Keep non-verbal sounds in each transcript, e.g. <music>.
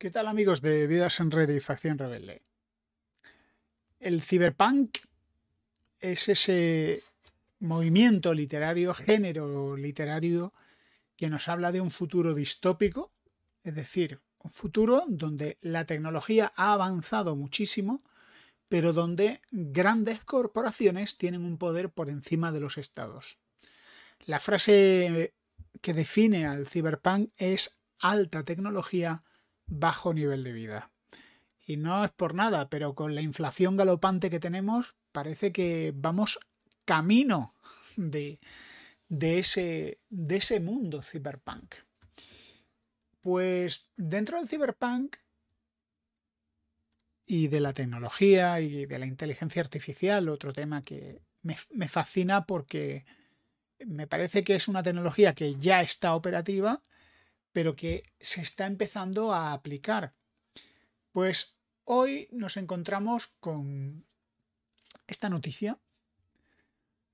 ¿Qué tal amigos de Vidas en Red y Facción Rebelde? El ciberpunk es ese movimiento literario, género literario, que nos habla de un futuro distópico, es decir, un futuro donde la tecnología ha avanzado muchísimo, pero donde grandes corporaciones tienen un poder por encima de los estados. La frase que define al ciberpunk es alta tecnología, bajo nivel de vida. Y no es por nada, pero con la inflación galopante que tenemos, parece que vamos camino de, ese, de ese mundo ciberpunk. Pues dentro del ciberpunk y de la tecnología y de la inteligencia artificial, otro tema que me, me fascina porque me parece que es una tecnología que ya está operativa, pero que se está empezando a aplicar. Pues hoy nos encontramos con esta noticia.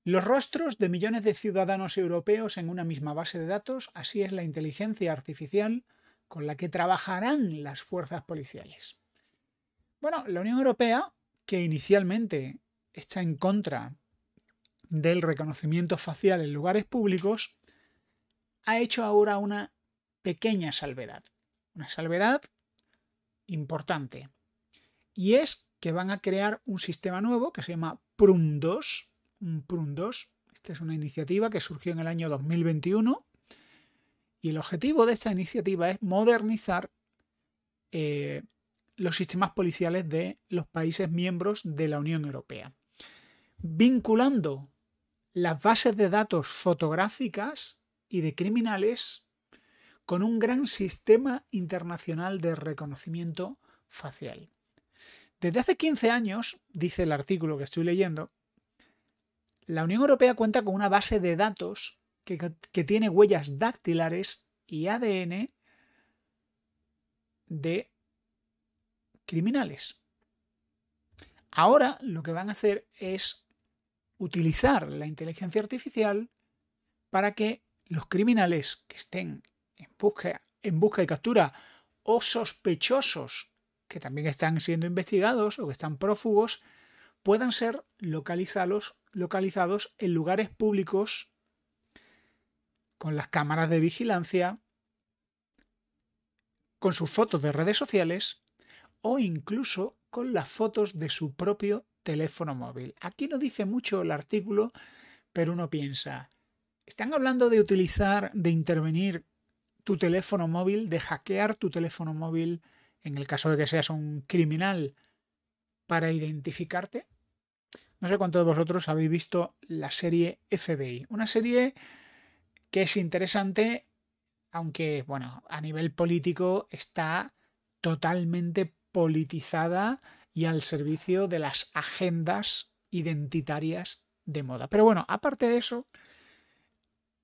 Los rostros de millones de ciudadanos europeos en una misma base de datos, así es la inteligencia artificial con la que trabajarán las fuerzas policiales. Bueno, la Unión Europea, que inicialmente está en contra del reconocimiento facial en lugares públicos, ha hecho ahora una pequeña salvedad. Una salvedad importante. Y es que van a crear un sistema nuevo que se llama PRUM2. Un prum Esta es una iniciativa que surgió en el año 2021. Y el objetivo de esta iniciativa es modernizar eh, los sistemas policiales de los países miembros de la Unión Europea. Vinculando las bases de datos fotográficas y de criminales con un gran sistema internacional de reconocimiento facial. Desde hace 15 años, dice el artículo que estoy leyendo, la Unión Europea cuenta con una base de datos que, que tiene huellas dactilares y ADN de criminales. Ahora lo que van a hacer es utilizar la inteligencia artificial para que los criminales que estén en busca, en busca y captura o sospechosos que también están siendo investigados o que están prófugos puedan ser localizados, localizados en lugares públicos con las cámaras de vigilancia, con sus fotos de redes sociales o incluso con las fotos de su propio teléfono móvil. Aquí no dice mucho el artículo, pero uno piensa, están hablando de utilizar, de intervenir tu teléfono móvil, de hackear tu teléfono móvil, en el caso de que seas un criminal, para identificarte. No sé cuántos de vosotros habéis visto la serie FBI. Una serie que es interesante, aunque, bueno, a nivel político está totalmente politizada y al servicio de las agendas identitarias de moda. Pero bueno, aparte de eso,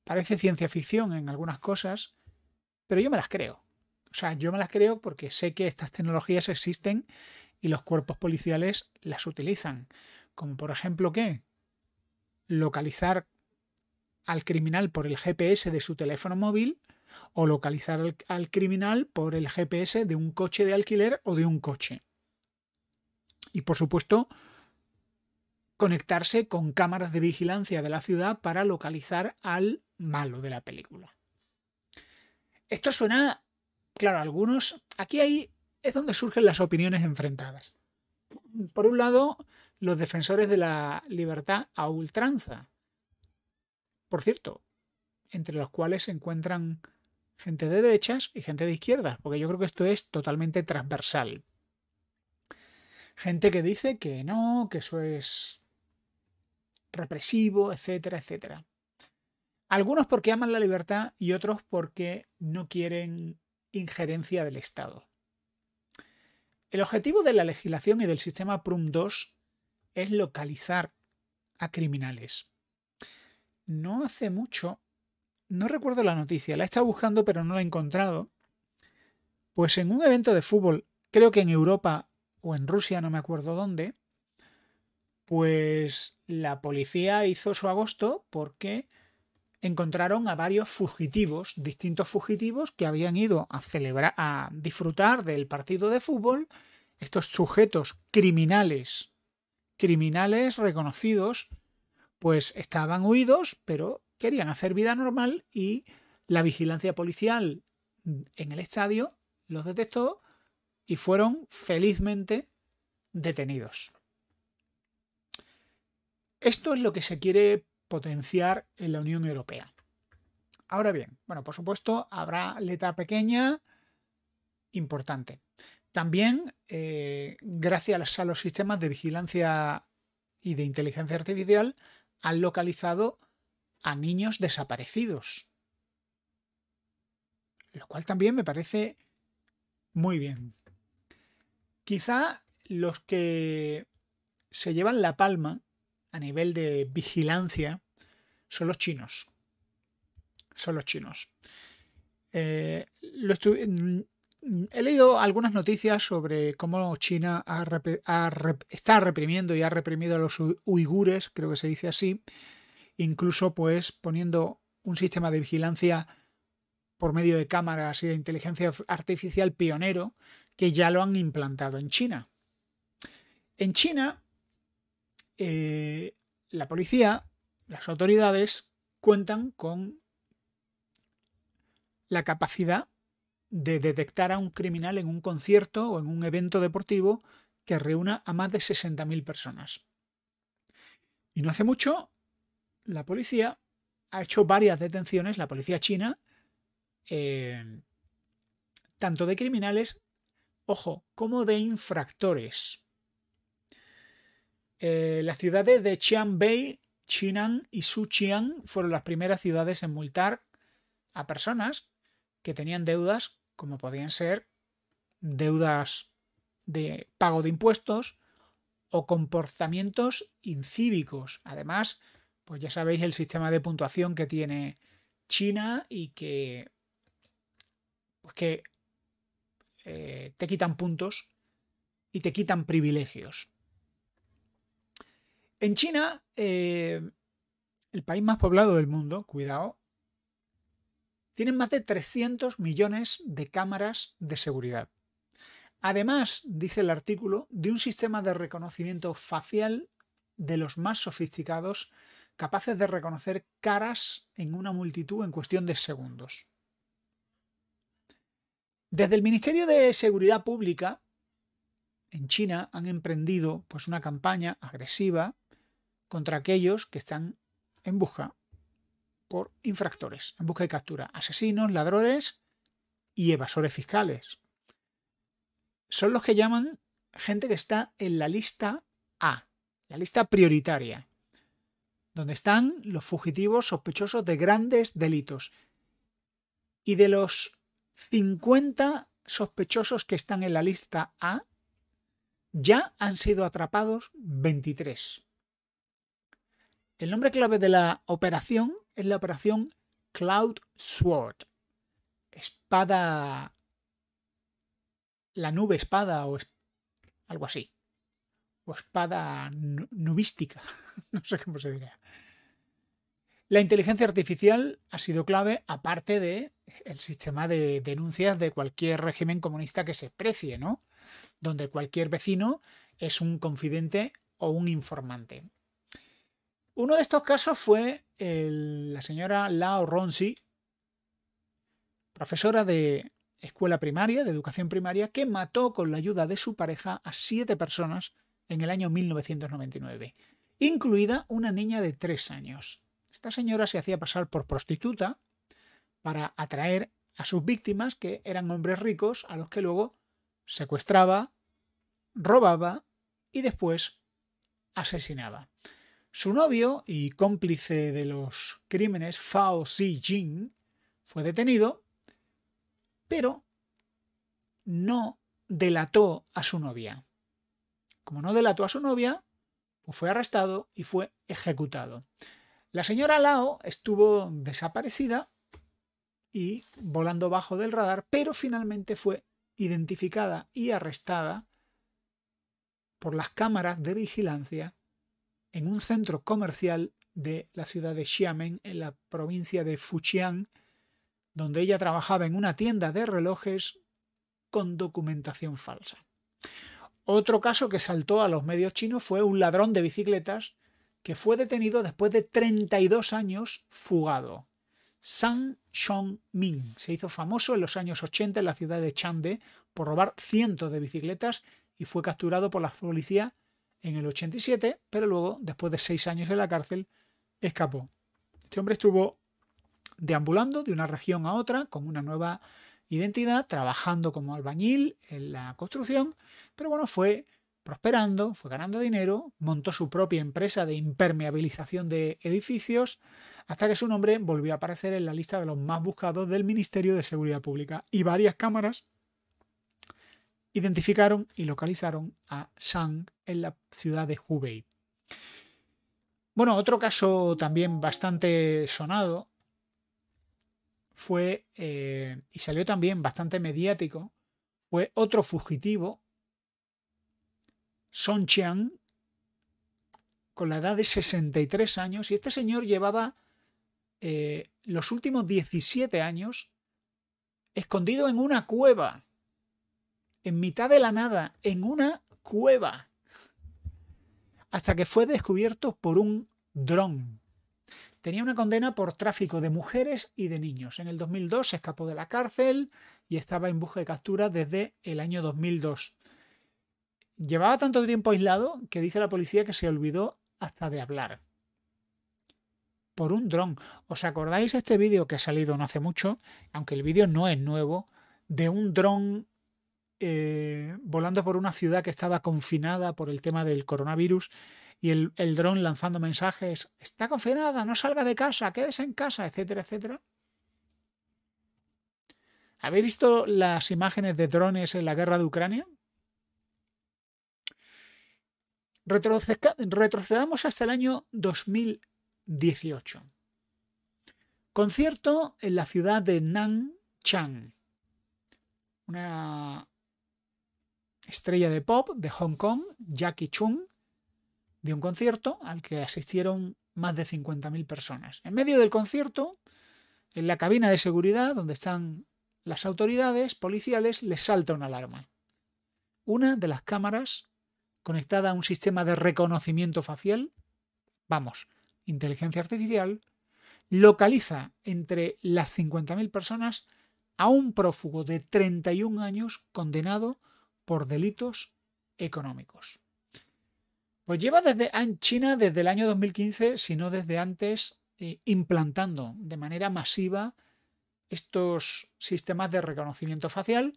parece ciencia ficción en algunas cosas, pero yo me las creo. O sea, yo me las creo porque sé que estas tecnologías existen y los cuerpos policiales las utilizan. Como por ejemplo, ¿qué? Localizar al criminal por el GPS de su teléfono móvil o localizar al, criminal por el GPS de un coche de alquiler o de un coche. Y por supuesto, conectarse con cámaras de vigilancia de la ciudad para localizar al malo de la película. Esto suena, claro, a algunos, aquí ahí es donde surgen las opiniones enfrentadas. Por un lado, los defensores de la libertad a ultranza. Por cierto, entre los cuales se encuentran gente de derechas y gente de izquierdas, porque yo creo que esto es totalmente transversal. Gente que dice que no, que eso es represivo, etcétera, etcétera. Algunos porque aman la libertad y otros porque no quieren injerencia del Estado. El objetivo de la legislación y del sistema PRUM 2 es localizar a criminales. No hace mucho, no recuerdo la noticia, la he estado buscando pero no la he encontrado, pues en un evento de fútbol, creo que en Europa o en Rusia, no me acuerdo dónde, pues la policía hizo su agosto porque encontraron a varios fugitivos, distintos fugitivos que habían ido a celebrar, a disfrutar del partido de fútbol. Estos sujetos criminales, criminales reconocidos, pues estaban huidos, pero querían hacer vida normal y la vigilancia policial en el estadio los detectó y fueron felizmente detenidos. Esto es lo que se quiere potenciar en la Unión Europea. Ahora bien, bueno, por supuesto, habrá letra pequeña importante. También, eh, gracias a los sistemas de vigilancia y de inteligencia artificial, han localizado a niños desaparecidos. Lo cual también me parece muy bien. Quizá los que se llevan la palma a nivel de vigilancia son los chinos. Son los chinos. Eh, mm, mm, he leído algunas noticias sobre cómo China está reprimiendo y ha reprimido a los uigures, creo que se dice así, incluso pues poniendo un sistema de vigilancia por medio de cámaras y de inteligencia artificial pionero que ya lo han implantado en China. En China, eh, la policía las autoridades cuentan con la capacidad de detectar a un criminal en un concierto o en un evento deportivo que reúna a más de 60.000 personas. Y no hace mucho, la policía ha hecho varias detenciones, la policía china, eh, tanto de criminales, ojo, como de infractores. Eh, las ciudades de Chiang Bei Chinan y Suchian fueron las primeras ciudades en multar a personas que tenían deudas, como podían ser deudas de pago de impuestos o comportamientos incívicos. Además, pues ya sabéis el sistema de puntuación que tiene China y que pues eh, te quitan puntos y te quitan privilegios. En China, eh, el país más poblado del mundo, cuidado, tienen más de 300 millones de cámaras de seguridad. Además, dice el artículo, de un sistema de reconocimiento facial de los más sofisticados, capaces de reconocer caras en una multitud en cuestión de segundos. Desde el Ministerio de Seguridad Pública en China han emprendido pues, una campaña agresiva contra aquellos que están en busca por infractores, en busca y captura, asesinos, ladrones y evasores fiscales. Son los que llaman gente que está en la lista A, la lista prioritaria, donde están los fugitivos sospechosos de grandes delitos. Y de los 50 sospechosos que están en la lista A, ya han sido atrapados 23. El nombre clave de la operación es la operación Cloud Sword. Espada... La nube espada o algo así. O espada nubística. <laughs> no sé cómo se diría. La inteligencia artificial ha sido clave, aparte de el sistema de denuncias de cualquier régimen comunista que se precie, ¿no? Donde cualquier vecino es un confidente o un informante. Uno de estos casos fue la señora Lao Ronzi, profesora de escuela primaria, de educación primaria, que mató con la ayuda de su pareja a siete personas en el año 1999, incluida una niña de tres años. Esta señora se hacía pasar por prostituta para atraer a sus víctimas, que eran hombres ricos, a los que luego secuestraba, robaba y después asesinaba. Su novio y cómplice de los crímenes, Fao Jin fue detenido, pero no delató a su novia. Como no delató a su novia, pues fue arrestado y fue ejecutado. La señora Lao estuvo desaparecida y volando bajo del radar, pero finalmente fue identificada y arrestada por las cámaras de vigilancia en un centro comercial de la ciudad de Xiamen, en la provincia de Fujian, donde ella trabajaba en una tienda de relojes con documentación falsa. Otro caso que saltó a los medios chinos fue un ladrón de bicicletas que fue detenido después de 32 años fugado. Zhang Ming se hizo famoso en los años 80 en la ciudad de Chande por robar cientos de bicicletas y fue capturado por la policía en el 87, pero luego, después de seis años en la cárcel, escapó. Este hombre estuvo deambulando de una región a otra con una nueva identidad, trabajando como albañil en la construcción, pero bueno, fue prosperando, fue ganando dinero, montó su propia empresa de impermeabilización de edificios, hasta que su nombre volvió a aparecer en la lista de los más buscados del Ministerio de Seguridad Pública y varias cámaras identificaron y localizaron a Shang en la ciudad de Hubei. Bueno, otro caso también bastante sonado fue, eh, y salió también bastante mediático, fue otro fugitivo, Son Chiang, con la edad de 63 años, y este señor llevaba eh, los últimos 17 años escondido en una cueva en mitad de la nada, en una cueva, hasta que fue descubierto por un dron. Tenía una condena por tráfico de mujeres y de niños. En el 2002 se escapó de la cárcel y estaba en busca de captura desde el año 2002. Llevaba tanto tiempo aislado que dice la policía que se olvidó hasta de hablar. Por un dron. ¿Os acordáis este vídeo que ha salido no hace mucho? Aunque el vídeo no es nuevo, de un dron eh, volando por una ciudad que estaba confinada por el tema del coronavirus y el, dron lanzando mensajes, está confinada, no salga de casa, quédese en casa, etcétera, etcétera. ¿Habéis visto las imágenes de drones en la guerra de Ucrania? retrocedamos hasta el año 2018. Concierto en la ciudad de Nanchang, una estrella de pop de Hong Kong, Jackie Chung, de un concierto al que asistieron más de 50.000 personas. En medio del concierto, en la cabina de seguridad donde están las autoridades policiales, les salta una alarma. Una de las cámaras, conectada a un sistema de reconocimiento facial, vamos, inteligencia artificial, localiza entre las 50.000 personas a un prófugo de 31 años condenado por delitos económicos. Pues lleva desde ah, en China desde el año 2015, si no desde antes, eh, implantando de manera masiva estos sistemas de reconocimiento facial.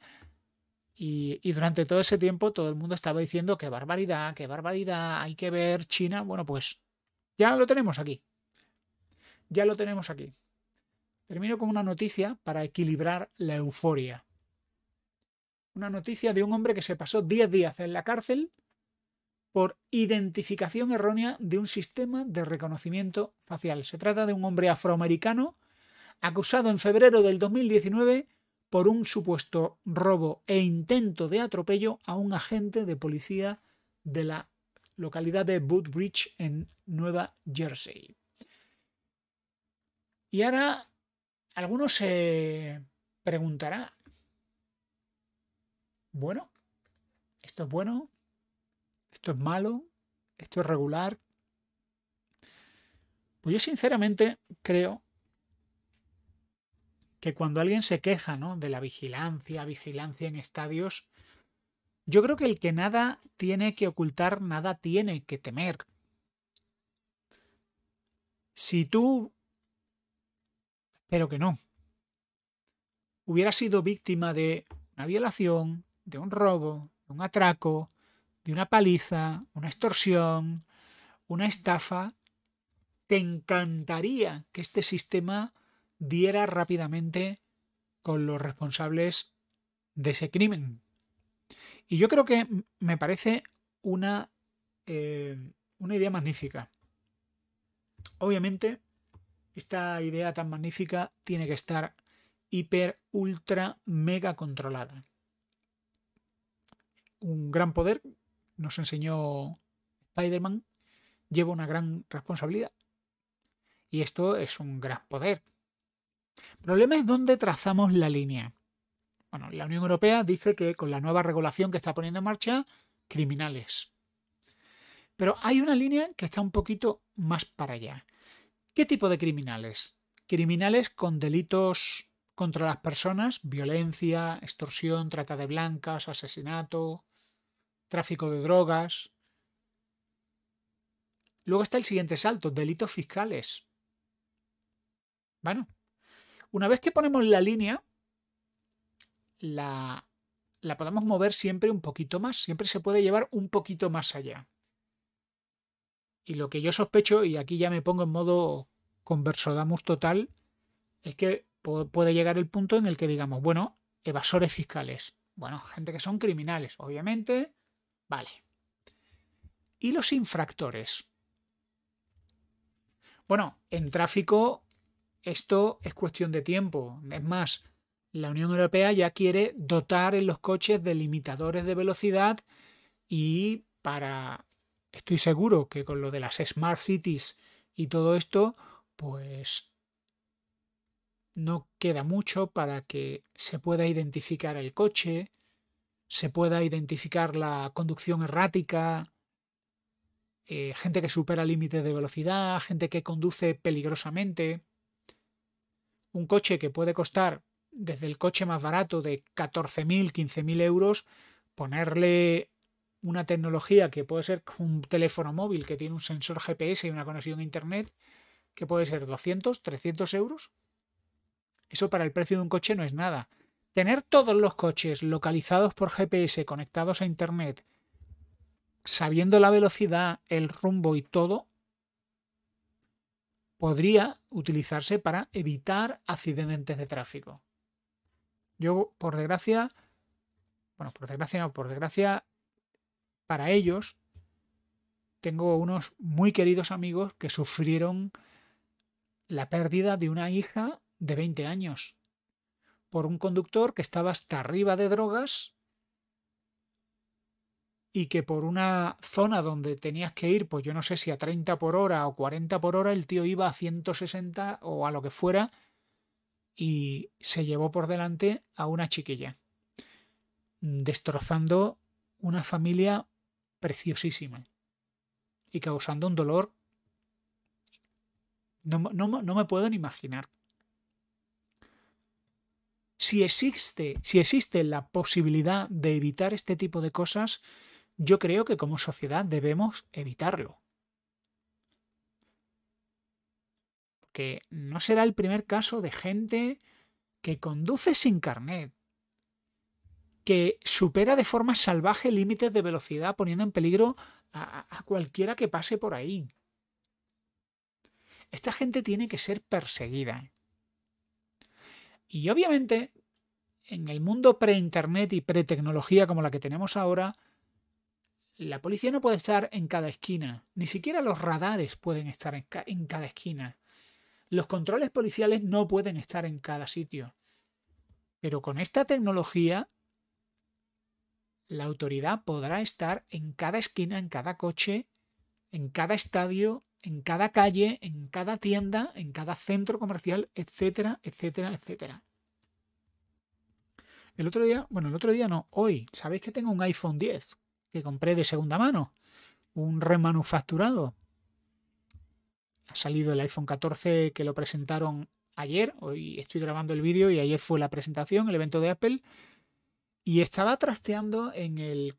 Y, y, durante todo ese tiempo todo el mundo estaba diciendo qué barbaridad, qué barbaridad, hay que ver China. Bueno, pues ya lo tenemos aquí. Ya lo tenemos aquí. Termino con una noticia para equilibrar la euforia. Una noticia de un hombre que se pasó 10 días en la cárcel por identificación errónea de un sistema de reconocimiento facial. Se trata de un hombre afroamericano acusado en febrero del 2019 por un supuesto robo e intento de atropello a un agente de policía de la localidad de Woodbridge en Nueva Jersey. Y ahora algunos se preguntará, bueno, esto es bueno, esto es malo, esto es regular. Pues yo sinceramente creo que cuando alguien se queja de la vigilancia, vigilancia en estadios, yo creo que el que nada tiene que ocultar, nada tiene que temer. Si tú, pero que no, hubiera sido víctima de una violación, de un robo, de un atraco, de una paliza, una extorsión, una estafa, te encantaría que este sistema diera rápidamente con los responsables de ese crimen. Y yo creo que me parece una, eh, una idea magnífica. Obviamente, esta idea tan magnífica tiene que estar hiper, ultra, mega controlada un gran poder, nos enseñó Spider-Man, lleva una gran responsabilidad. Y esto es un gran poder. El problema es dónde trazamos la línea. Bueno, la Unión Europea dice que con la nueva regulación que está poniendo en marcha, criminales. Pero hay una línea que está un poquito más para allá. ¿Qué tipo de criminales? Criminales con delitos contra las personas, violencia, extorsión, trata de blancas, asesinato, tráfico de drogas. Luego está el siguiente salto, delitos fiscales. Bueno, una vez que ponemos la línea, la, la podemos mover siempre un poquito más, siempre se puede llevar un poquito más allá. Y lo que yo sospecho, y aquí ya me pongo en modo conversodamus total, es que puede llegar el punto en el que digamos, bueno, evasores fiscales. Bueno, gente que son criminales, obviamente. Vale. ¿Y los infractores? Bueno, en tráfico esto es cuestión de tiempo. Es más, la Unión Europea ya quiere dotar en los coches de limitadores de velocidad y para... Estoy seguro que con lo de las Smart Cities y todo esto, pues no queda mucho para que se pueda identificar el coche, se pueda identificar la conducción errática, eh, gente que supera límites de velocidad, gente que conduce peligrosamente. Un coche que puede costar desde el coche más barato de 14.000, 15.000 euros, ponerle una tecnología que puede ser un teléfono móvil que tiene un sensor GPS y una conexión a Internet, que puede ser 200, 300 euros, eso para el precio de un coche no es nada. Tener todos los coches localizados por GPS, conectados a Internet, sabiendo la velocidad, el rumbo y todo, podría utilizarse para evitar accidentes de tráfico. Yo, por desgracia, bueno, por desgracia no, por desgracia, para ellos, tengo unos muy queridos amigos que sufrieron la pérdida de una hija de 20 años por un conductor que estaba hasta arriba de drogas y que por una zona donde tenías que ir, pues yo no sé si a 30 por hora o 40 por hora, el tío iba a 160 o a lo que fuera y se llevó por delante a una chiquilla, destrozando una familia preciosísima y causando un dolor. No, me puedo ni imaginar si existe, si existe la posibilidad de evitar este tipo de cosas, yo creo que como sociedad debemos evitarlo. Que no será el primer caso de gente que conduce sin carnet, que supera de forma salvaje límites de velocidad poniendo en peligro a cualquiera que pase por ahí. Esta gente tiene que ser perseguida. Y obviamente, en el mundo pre-internet y pre-tecnología como la que tenemos ahora, la policía no puede estar en cada esquina. Ni siquiera los radares pueden estar en, en cada esquina. Los controles policiales no pueden estar en cada sitio. Pero con esta tecnología, la autoridad podrá estar en cada esquina, en cada coche, en cada estadio, en cada calle, en cada tienda, en cada centro comercial, etcétera, etcétera, etcétera. El otro día, bueno, el otro día no, hoy, ¿sabéis que tengo un iPhone 10 que compré de segunda mano? Un remanufacturado. Ha salido el iPhone 14 que lo presentaron ayer, hoy estoy grabando el vídeo y ayer fue la presentación, el evento de Apple, y estaba trasteando en el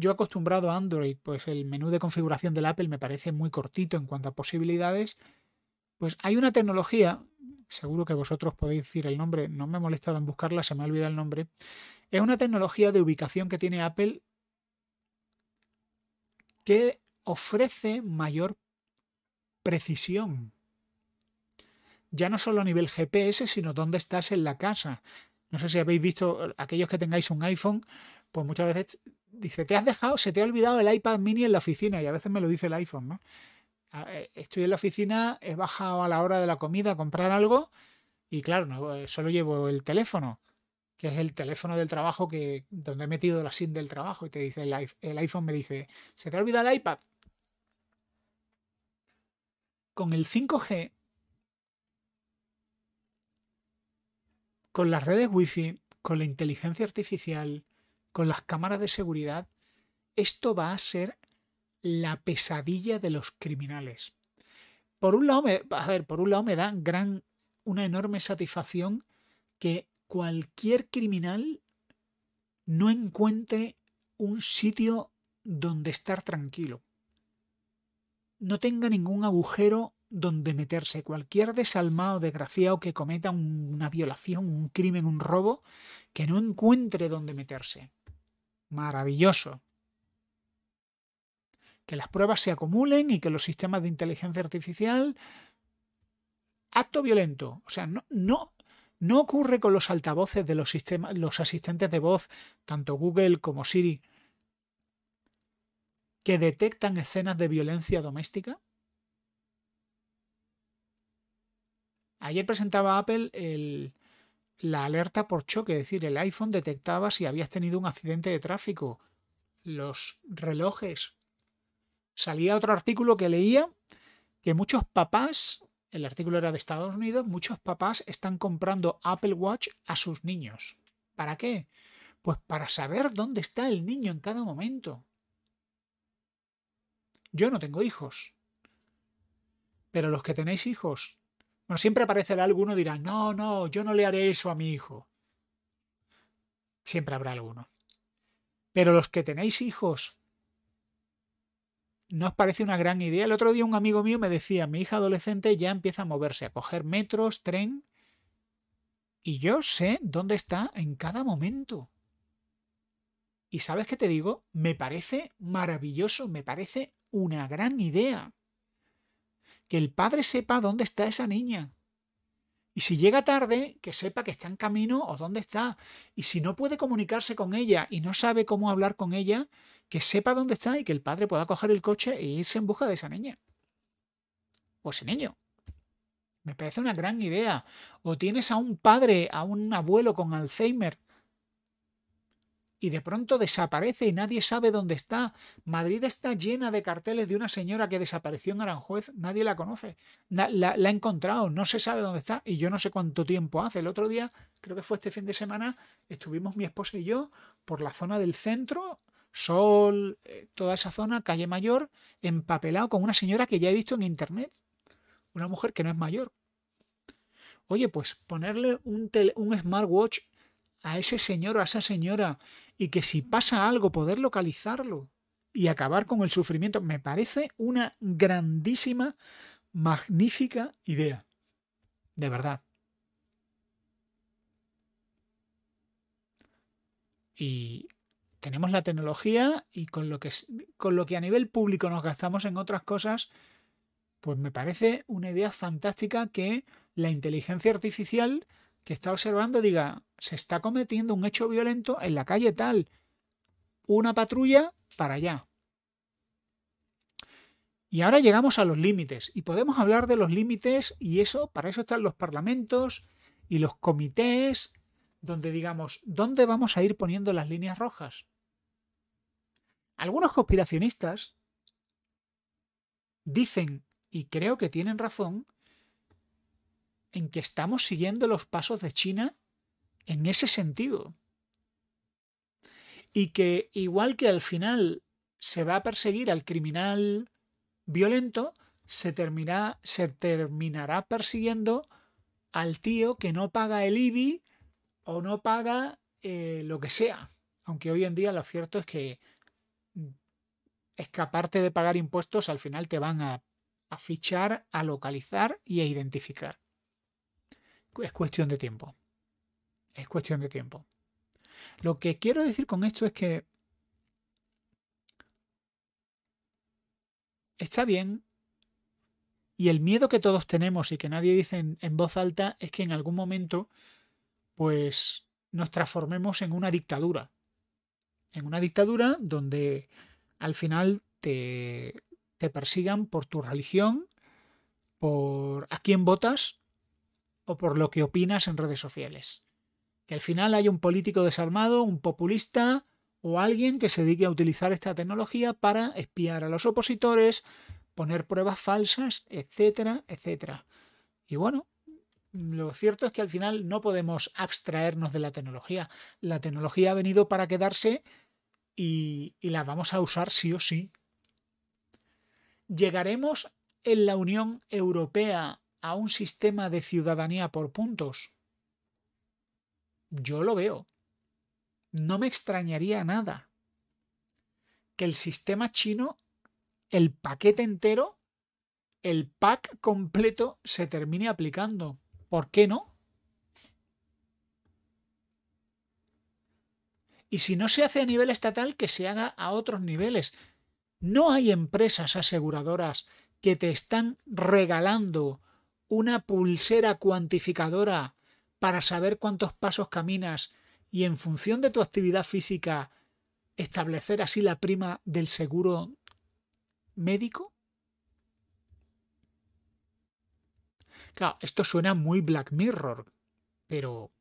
yo acostumbrado a Android, pues el menú de configuración del Apple me parece muy cortito en cuanto a posibilidades. Pues hay una tecnología, seguro que vosotros podéis decir el nombre, no me he molestado en buscarla, se me ha olvidado el nombre. Es una tecnología de ubicación que tiene Apple que ofrece mayor precisión. Ya no solo a nivel GPS, sino dónde estás en la casa. No sé si habéis visto, eh, aquellos que tengáis un iPhone, pues muchas veces dice, te has dejado, se te ha olvidado el iPad mini en la oficina y a veces me lo dice el iPhone, ¿no? Ah, eh, estoy en la oficina, he bajado a la hora de la comida a comprar algo y claro, eh, solo llevo el teléfono, que es el teléfono del trabajo que, donde he metido la SIM del trabajo y te dice el, el iPhone me dice, se te ha olvidado el iPad. Con el 5G, con las redes wifi, con la inteligencia artificial, con las cámaras de seguridad, esto va a ser la pesadilla de los criminales. Por un lado me, a ver, por un lado me da gran, una enorme satisfacción que cualquier criminal no encuentre un sitio donde estar tranquilo. No tenga ningún agujero donde meterse. Cualquier desalmado, desgraciado que cometa una violación, un crimen, un robo, que no encuentre donde meterse. Maravilloso. Que las pruebas se acumulen y que los sistemas de inteligencia artificial... Acto violento. O sea, no, no, no ocurre con los altavoces de los, sistemas, los asistentes de voz, tanto Google como Siri, que detectan escenas de violencia doméstica. Ayer presentaba Apple el, la alerta por choque, es decir, el iPhone detectaba si habías tenido un accidente de tráfico, los relojes. Salía otro artículo que leía que muchos papás, el artículo era de Estados Unidos, muchos papás están comprando Apple Watch a sus niños. ¿Para qué? Pues para saber dónde está el niño en cada momento. Yo no tengo hijos. Pero los que tenéis hijos, bueno, siempre aparecerá alguno y dirá, no, no, yo no le haré eso a mi hijo. Siempre habrá alguno. Pero los que tenéis hijos, ¿no os parece una gran idea? El otro día un amigo mío me decía, mi hija adolescente ya empieza a moverse, a coger metros, tren, y yo sé dónde está en cada momento. Y sabes qué te digo, me parece maravilloso, me parece una gran idea que el padre sepa dónde está esa niña. Y si llega tarde, que sepa que está en camino o dónde está. Y si no puede comunicarse con ella y no sabe cómo hablar con ella, que sepa dónde está y que el padre pueda coger el coche e irse en busca de esa niña. O ese niño. Me parece una gran idea. O tienes a un padre, a un abuelo con Alzheimer, y de pronto desaparece y nadie sabe dónde está. Madrid está llena de carteles de una señora que desapareció en Aranjuez, nadie la conoce, la, ha encontrado, no se sabe dónde está y yo no sé cuánto tiempo hace. El otro día, creo que fue este fin de semana, estuvimos mi esposa y yo por la zona del centro. Sol, eh, toda esa zona, calle mayor, empapelado con una señora que ya he visto en internet. Una mujer que no es mayor, oye, pues ponerle un, un smartwatch a ese señor o a esa señora y que si pasa algo poder localizarlo y acabar con el sufrimiento, me parece una grandísima, magnífica idea. De verdad. Y tenemos la tecnología y con lo que, con lo que a nivel público nos gastamos en otras cosas, pues me parece una idea fantástica que la inteligencia artificial que está observando diga, se está cometiendo un hecho violento en la calle tal, una patrulla para allá. Y ahora llegamos a los límites y podemos hablar de los límites y eso, para eso están los parlamentos y los comités donde digamos, ¿dónde vamos a ir poniendo las líneas rojas? Algunos conspiracionistas dicen, y creo que tienen razón, en que estamos siguiendo los pasos de China en ese sentido. Y que igual que al final se va a perseguir al criminal violento, se, se terminará persiguiendo al tío que no paga el IBI o no paga eh, lo que sea. Aunque hoy en día lo cierto es que escaparte de pagar impuestos al final te van a, a fichar, a localizar y a identificar es cuestión de tiempo. Es cuestión de tiempo. Lo que quiero decir con esto es que está bien y el miedo que todos tenemos y que nadie dice en, voz alta es que en algún momento pues nos transformemos en una dictadura. En una dictadura donde al final te, te persigan por tu religión, por a quién votas o por lo que opinas en redes sociales. Que al final hay un político desarmado, un populista o alguien que se dedique a utilizar esta tecnología para espiar a los opositores, poner pruebas falsas, etcétera, etcétera. Y bueno, lo cierto es que al final no podemos abstraernos de la tecnología. La tecnología ha venido para quedarse y, y, la vamos a usar sí o sí. ¿Llegaremos en la Unión Europea a un sistema de ciudadanía por puntos? Yo lo veo. No me extrañaría nada que el sistema chino, el paquete entero, el pack completo se termine aplicando. ¿Por qué no? Y si no se hace a nivel estatal, que se haga a otros niveles. No hay empresas aseguradoras que te están regalando una pulsera cuantificadora para saber cuántos pasos caminas y en función de tu actividad física establecer así la prima del seguro médico? Claro, esto suena muy Black Mirror, pero...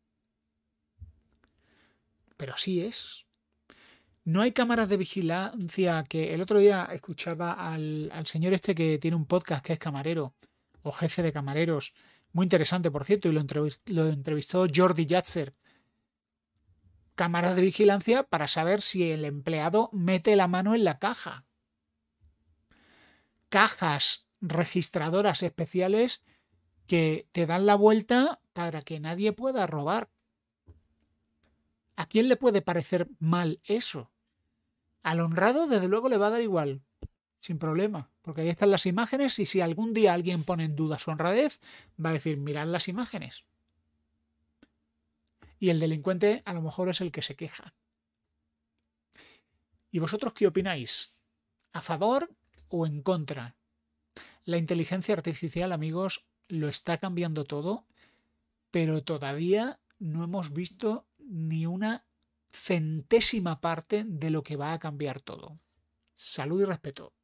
Pero así es. No hay cámaras de vigilancia que el otro día escuchaba al, al señor este que tiene un podcast que es camarero o jefe de camareros, muy interesante por cierto, y lo, entrevistó, Jordi Yatzer, cámara de vigilancia para saber si el empleado mete la mano en la caja. Cajas registradoras especiales que te dan la vuelta para que nadie pueda robar. ¿A quién le puede parecer mal eso? Al honrado, desde luego, le va a dar igual, sin problema. Porque ahí están las imágenes y si algún día alguien pone en duda su honradez, va a decir, mirad las imágenes. Y el delincuente a lo mejor es el que se queja. ¿Y vosotros qué opináis? ¿A favor o en contra? La inteligencia artificial, amigos, lo está cambiando todo, pero todavía no hemos visto ni una centésima parte de lo que va a cambiar todo. Salud y respeto.